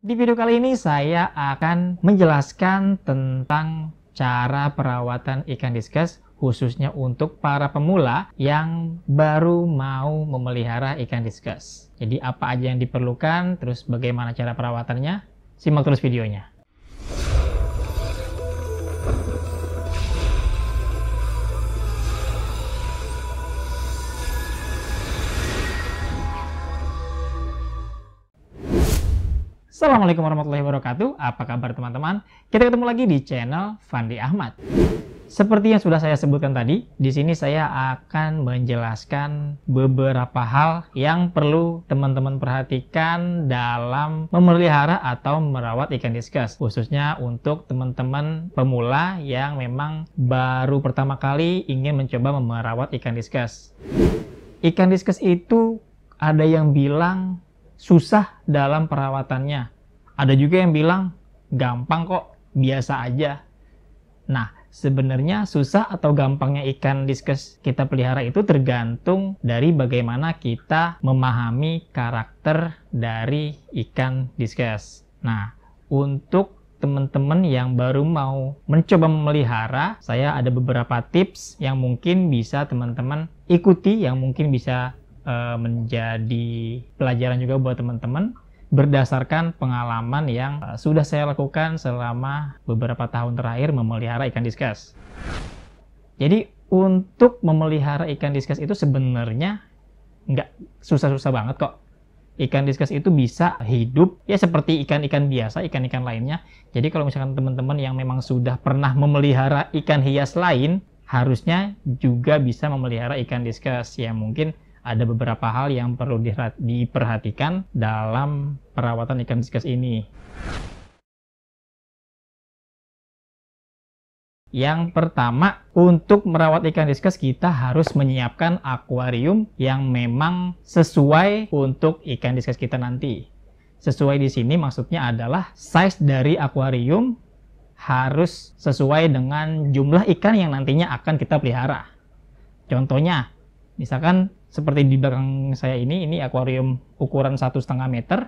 Di video kali ini saya akan menjelaskan tentang cara perawatan ikan diskus khususnya untuk para pemula yang baru mau memelihara ikan diskus. Jadi apa aja yang diperlukan, terus bagaimana cara perawatannya, simak terus videonya. Assalamualaikum warahmatullahi wabarakatuh. Apa kabar teman-teman? Kita ketemu lagi di channel Fandi Ahmad. Seperti yang sudah saya sebutkan tadi, di sini saya akan menjelaskan beberapa hal yang perlu teman-teman perhatikan dalam memelihara atau merawat ikan diskus, khususnya untuk teman-teman pemula yang memang baru pertama kali ingin mencoba merawat ikan diskus. Ikan diskus itu ada yang bilang susah dalam perawatannya. Ada juga yang bilang gampang kok, biasa aja. Nah, sebenarnya susah atau gampangnya ikan diskus kita pelihara itu tergantung dari bagaimana kita memahami karakter dari ikan diskus. Nah, untuk teman-teman yang baru mau mencoba memelihara, saya ada beberapa tips yang mungkin bisa teman-teman ikuti, yang mungkin bisa uh, menjadi pelajaran juga buat teman-teman berdasarkan pengalaman yang uh, sudah saya lakukan selama beberapa tahun terakhir memelihara ikan diskus. Jadi untuk memelihara ikan diskus itu sebenarnya nggak susah-susah banget kok. Ikan diskus itu bisa hidup ya seperti ikan-ikan biasa, ikan-ikan lainnya. Jadi kalau misalkan teman-teman yang memang sudah pernah memelihara ikan hias lain, harusnya juga bisa memelihara ikan diskus ya mungkin ada beberapa hal yang perlu diperhatikan dalam perawatan ikan diskus ini. Yang pertama, untuk merawat ikan diskus kita harus menyiapkan akuarium yang memang sesuai untuk ikan diskus kita nanti. Sesuai di sini maksudnya adalah size dari akuarium harus sesuai dengan jumlah ikan yang nantinya akan kita pelihara. Contohnya, misalkan seperti di belakang saya ini, ini akuarium ukuran satu setengah meter,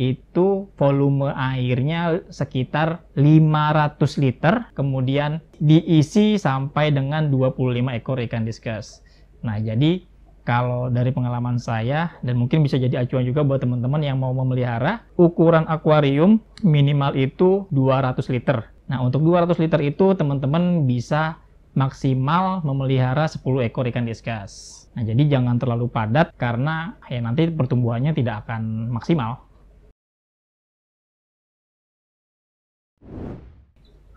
itu volume airnya sekitar 500 liter, kemudian diisi sampai dengan 25 ekor ikan diskus. Nah, jadi kalau dari pengalaman saya, dan mungkin bisa jadi acuan juga buat teman-teman yang mau memelihara, ukuran akuarium minimal itu 200 liter. Nah, untuk 200 liter itu teman-teman bisa maksimal memelihara 10 ekor ikan diskus. Nah, jadi jangan terlalu padat karena ya nanti pertumbuhannya tidak akan maksimal.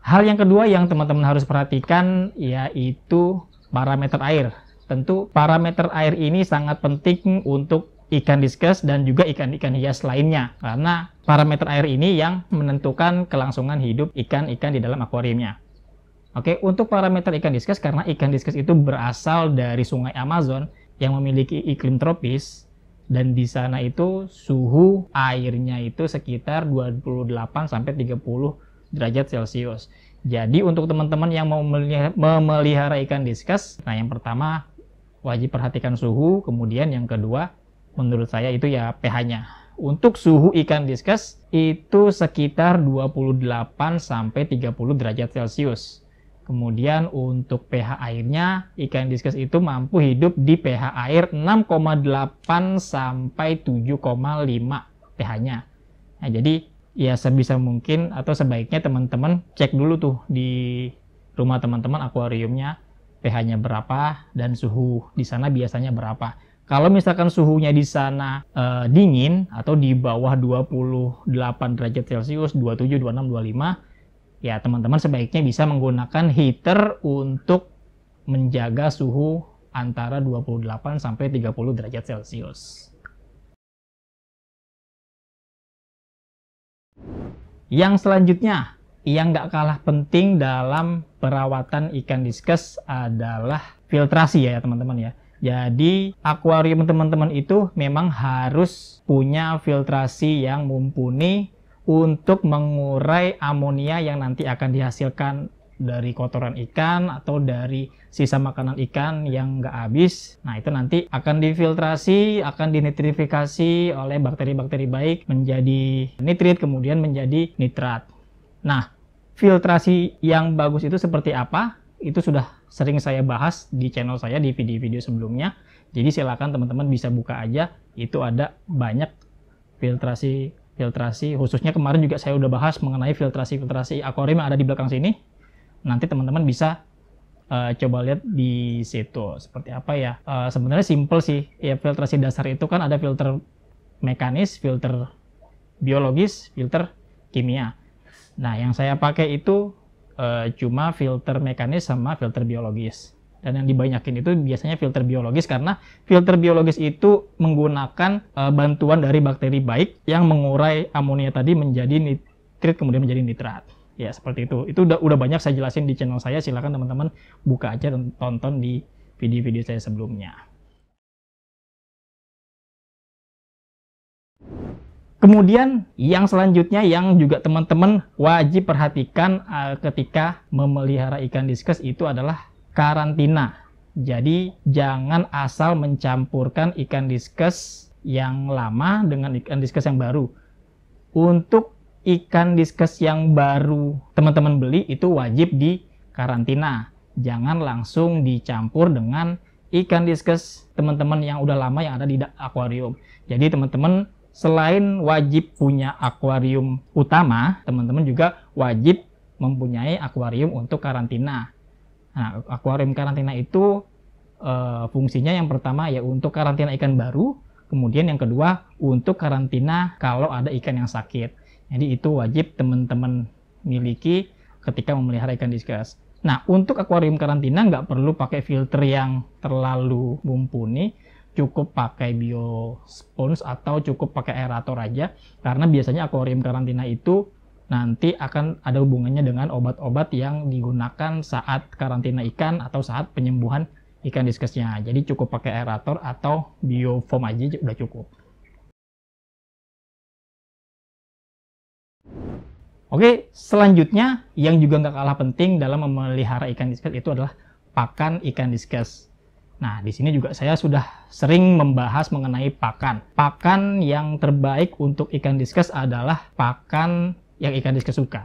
Hal yang kedua yang teman-teman harus perhatikan yaitu parameter air. Tentu parameter air ini sangat penting untuk ikan diskus dan juga ikan-ikan hias lainnya karena parameter air ini yang menentukan kelangsungan hidup ikan-ikan di dalam akuariumnya. Oke, untuk parameter ikan diskus karena ikan diskus itu berasal dari sungai Amazon yang memiliki iklim tropis dan di sana itu suhu airnya itu sekitar 28 sampai 30 derajat Celcius. Jadi untuk teman-teman yang mau memelihara ikan diskus, nah yang pertama wajib perhatikan suhu, kemudian yang kedua menurut saya itu ya pH-nya untuk suhu ikan diskus itu sekitar 28 sampai 30 derajat Celcius. Kemudian untuk pH airnya, ikan diskus itu mampu hidup di pH air 6,8 sampai 7,5 pH-nya. Nah, jadi ya sebisa mungkin atau sebaiknya teman-teman cek dulu tuh di rumah teman-teman akuariumnya pH-nya berapa dan suhu di sana biasanya berapa. Kalau misalkan suhunya di sana e, dingin atau di bawah 28 derajat Celcius, 27, 26, 25, ya teman-teman sebaiknya bisa menggunakan heater untuk menjaga suhu antara 28 sampai 30 derajat Celcius. Yang selanjutnya, yang nggak kalah penting dalam perawatan ikan diskus adalah filtrasi ya teman-teman ya. Jadi akuarium teman-teman itu memang harus punya filtrasi yang mumpuni untuk mengurai amonia yang nanti akan dihasilkan dari kotoran ikan atau dari sisa makanan ikan yang nggak habis. Nah, itu nanti akan difiltrasi, akan dinitrifikasi oleh bakteri-bakteri baik menjadi nitrit, kemudian menjadi nitrat. Nah, filtrasi yang bagus itu seperti apa? Itu sudah sering saya bahas di channel saya di video-video sebelumnya. Jadi silakan teman-teman bisa buka aja, itu ada banyak filtrasi filtrasi khususnya kemarin juga saya udah bahas mengenai filtrasi-filtrasi akuarium yang ada di belakang sini nanti teman-teman bisa uh, coba lihat di situ seperti apa ya uh, sebenarnya simple sih ya filtrasi dasar itu kan ada filter mekanis filter biologis filter kimia nah yang saya pakai itu uh, cuma filter mekanis sama filter biologis dan yang dibanyakin itu biasanya filter biologis karena filter biologis itu menggunakan e, bantuan dari bakteri baik yang mengurai amonia tadi menjadi nitrit kemudian menjadi nitrat. Ya, seperti itu. Itu udah udah banyak saya jelasin di channel saya. Silakan teman-teman buka aja dan tonton di video-video saya sebelumnya. Kemudian yang selanjutnya yang juga teman-teman wajib perhatikan eh, ketika memelihara ikan diskus itu adalah karantina. Jadi jangan asal mencampurkan ikan diskus yang lama dengan ikan diskus yang baru. Untuk ikan diskus yang baru teman-teman beli itu wajib di karantina. Jangan langsung dicampur dengan ikan diskus teman-teman yang udah lama yang ada di akuarium. Jadi teman-teman selain wajib punya akuarium utama, teman-teman juga wajib mempunyai akuarium untuk karantina. Nah, akuarium karantina itu uh, fungsinya yang pertama ya untuk karantina ikan baru, kemudian yang kedua untuk karantina kalau ada ikan yang sakit. Jadi itu wajib teman-teman miliki ketika memelihara ikan diskus. Nah, untuk akuarium karantina nggak perlu pakai filter yang terlalu mumpuni, cukup pakai sponge atau cukup pakai aerator aja, karena biasanya akuarium karantina itu nanti akan ada hubungannya dengan obat-obat yang digunakan saat karantina ikan atau saat penyembuhan ikan diskusnya. Jadi cukup pakai aerator atau biofoam aja udah cukup. Oke, selanjutnya yang juga nggak kalah penting dalam memelihara ikan diskus itu adalah pakan ikan diskus. Nah, di sini juga saya sudah sering membahas mengenai pakan. Pakan yang terbaik untuk ikan diskus adalah pakan yang ikan diskus suka.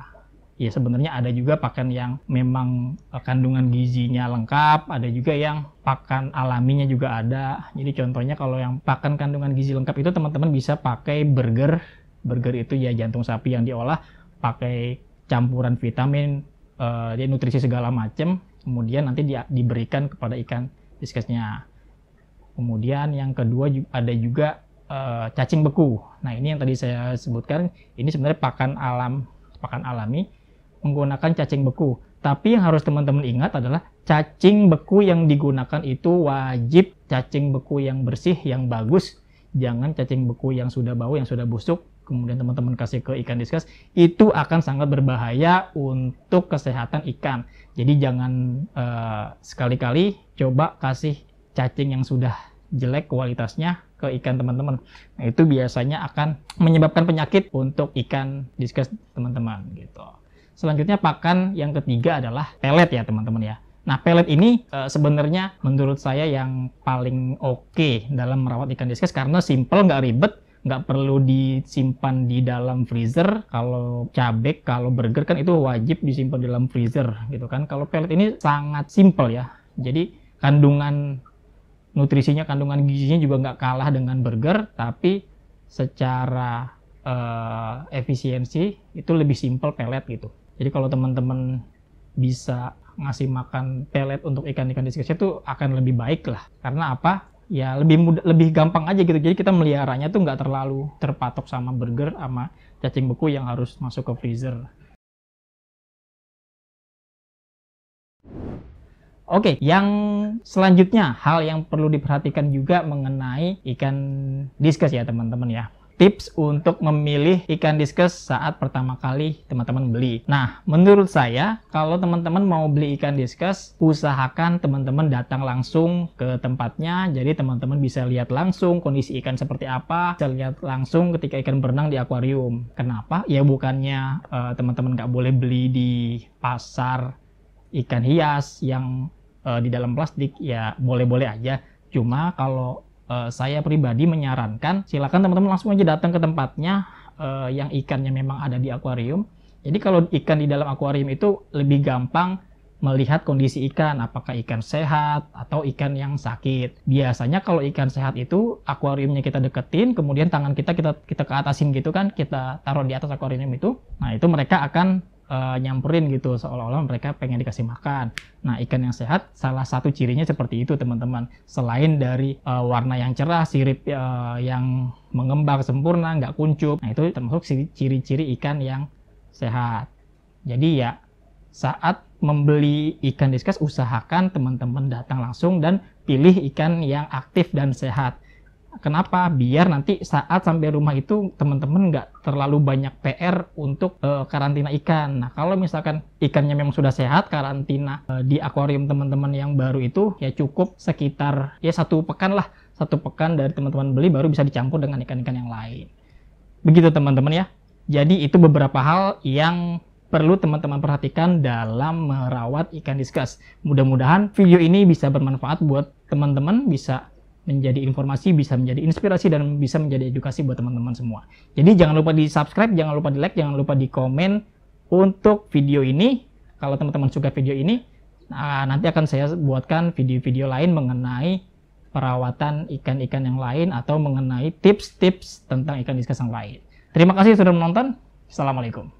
Ya sebenarnya ada juga pakan yang memang eh, kandungan gizinya lengkap, ada juga yang pakan alaminya juga ada. Jadi contohnya kalau yang pakan kandungan gizi lengkap itu teman-teman bisa pakai burger. Burger itu ya jantung sapi yang diolah pakai campuran vitamin, uh, nutrisi segala macam. Kemudian nanti dia diberikan kepada ikan diskusnya. Kemudian yang kedua ada juga uh, cacing beku. Nah, ini yang tadi saya sebutkan, ini sebenarnya pakan alam, pakan alami menggunakan cacing beku. Tapi yang harus teman-teman ingat adalah cacing beku yang digunakan itu wajib cacing beku yang bersih, yang bagus. Jangan cacing beku yang sudah bau, yang sudah busuk, kemudian teman-teman kasih ke ikan diskus, itu akan sangat berbahaya untuk kesehatan ikan. Jadi jangan uh, sekali-kali coba kasih cacing yang sudah jelek kualitasnya ke ikan teman-teman. Nah, itu biasanya akan menyebabkan penyakit untuk ikan diskus teman-teman gitu. Selanjutnya pakan yang ketiga adalah pelet ya teman-teman ya. Nah, pelet ini e, sebenarnya menurut saya yang paling oke okay dalam merawat ikan diskus karena simple, nggak ribet, nggak perlu disimpan di dalam freezer. Kalau cabek, kalau burger kan itu wajib disimpan di dalam freezer gitu kan. Kalau pelet ini sangat simple ya. Jadi kandungan nutrisinya kandungan gizinya juga nggak kalah dengan burger tapi secara uh, efisiensi itu lebih simple pelet gitu jadi kalau teman-teman bisa ngasih makan pelet untuk ikan-ikan di sekitar itu akan lebih baik lah karena apa ya lebih mudah lebih gampang aja gitu jadi kita meliharanya tuh nggak terlalu terpatok sama burger sama cacing beku yang harus masuk ke freezer Oke, okay, yang selanjutnya hal yang perlu diperhatikan juga mengenai ikan diskus ya teman-teman ya tips untuk memilih ikan diskus saat pertama kali teman-teman beli. Nah, menurut saya kalau teman-teman mau beli ikan diskus, usahakan teman-teman datang langsung ke tempatnya. Jadi teman-teman bisa lihat langsung kondisi ikan seperti apa, bisa lihat langsung ketika ikan berenang di akuarium. Kenapa? Ya bukannya eh, teman-teman uh, nggak -teman boleh beli di pasar ikan hias yang uh, di dalam plastik ya boleh-boleh aja. Cuma kalau uh, saya pribadi menyarankan silakan teman-teman langsung aja datang ke tempatnya uh, yang ikannya memang ada di akuarium. Jadi kalau ikan di dalam akuarium itu lebih gampang melihat kondisi ikan, apakah ikan sehat atau ikan yang sakit. Biasanya kalau ikan sehat itu akuariumnya kita deketin, kemudian tangan kita kita kita ke atasin gitu kan, kita taruh di atas akuarium itu. Nah, itu mereka akan uh, nyamperin gitu seolah-olah mereka pengen dikasih makan. Nah, ikan yang sehat salah satu cirinya seperti itu, teman-teman. Selain dari uh, warna yang cerah, sirip uh, yang mengembang sempurna, nggak kuncup. Nah, itu termasuk ciri-ciri ikan yang sehat. Jadi ya saat membeli ikan diskus usahakan teman-teman datang langsung dan pilih ikan yang aktif dan sehat. Kenapa? Biar nanti saat sampai rumah itu teman-teman nggak terlalu banyak PR untuk e, karantina ikan. Nah kalau misalkan ikannya memang sudah sehat, karantina e, di akuarium teman-teman yang baru itu ya cukup sekitar ya satu pekan lah, satu pekan dari teman-teman beli baru bisa dicampur dengan ikan-ikan yang lain. Begitu teman-teman ya. Jadi itu beberapa hal yang perlu teman-teman perhatikan dalam merawat ikan diskus. Mudah-mudahan video ini bisa bermanfaat buat teman-teman, bisa menjadi informasi, bisa menjadi inspirasi, dan bisa menjadi edukasi buat teman-teman semua. Jadi jangan lupa di subscribe, jangan lupa di like, jangan lupa di komen untuk video ini. Kalau teman-teman suka video ini, nah, nanti akan saya buatkan video-video lain mengenai perawatan ikan-ikan yang lain atau mengenai tips-tips tentang ikan diskus yang lain. Terima kasih sudah menonton. Assalamualaikum.